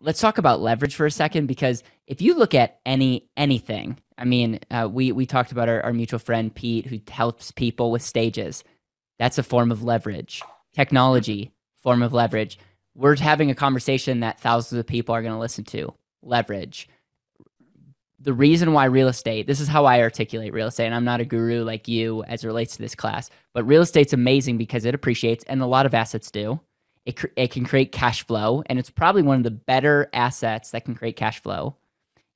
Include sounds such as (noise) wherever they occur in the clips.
let's talk about leverage for a second because if you look at any anything, I mean, uh, we we talked about our, our mutual friend Pete who helps people with stages. That's a form of leverage. Technology, form of leverage. We're having a conversation that thousands of people are going to listen to. Leverage. The reason why real estate, this is how I articulate real estate, and I'm not a guru like you as it relates to this class, but real estate's amazing because it appreciates and a lot of assets do. It, cr- it can create cash flow, and it's probably one of the better assets that can create cash flow.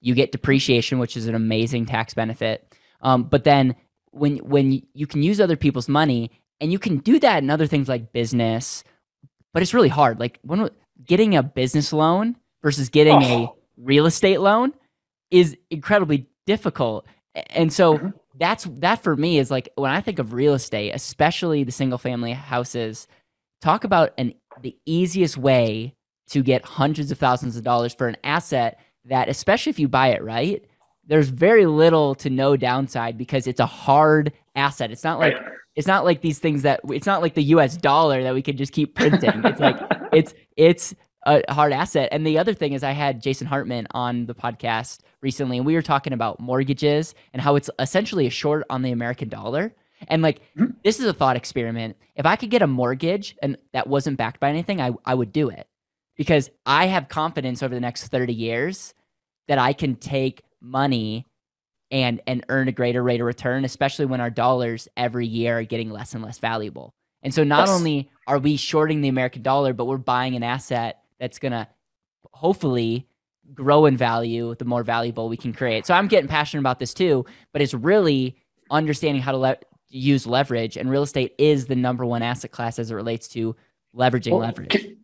You get depreciation, which is an amazing tax benefit. Um, but then when when you can use other people's money, and you can do that in other things like business, but it's really hard. Like when getting a business loan versus getting oh. a real estate loan is incredibly difficult. And so mm-hmm. that's that for me is like when I think of real estate, especially the single family houses, talk about an the easiest way to get hundreds of thousands of dollars for an asset that, especially if you buy it right, there's very little to no downside because it's a hard asset. It's not like right. it's not like these things that it's not like the U.S. dollar that we could just keep printing. it's like (laughs) it's it's a hard asset. And the other thing is, I had Jason Hartman on the podcast recently, and we were talking about mortgages and how it's essentially a short on the American dollar. And like mm-hmm. this is a thought experiment. If I could get a mortgage and that wasn't backed by anything, I I would do it because I have confidence over the next 30 years that I can take money and and earn a greater rate of return, especially when our dollars every year are getting less and less valuable. And so not yes. only are we shorting the American dollar, but we're buying an asset that's going to hopefully grow in value the more valuable we can create. So I'm getting passionate about this too, but it's really understanding how to let use leverage, and real estate is the number one asset class as it relates to leveraging well, leverage. Can,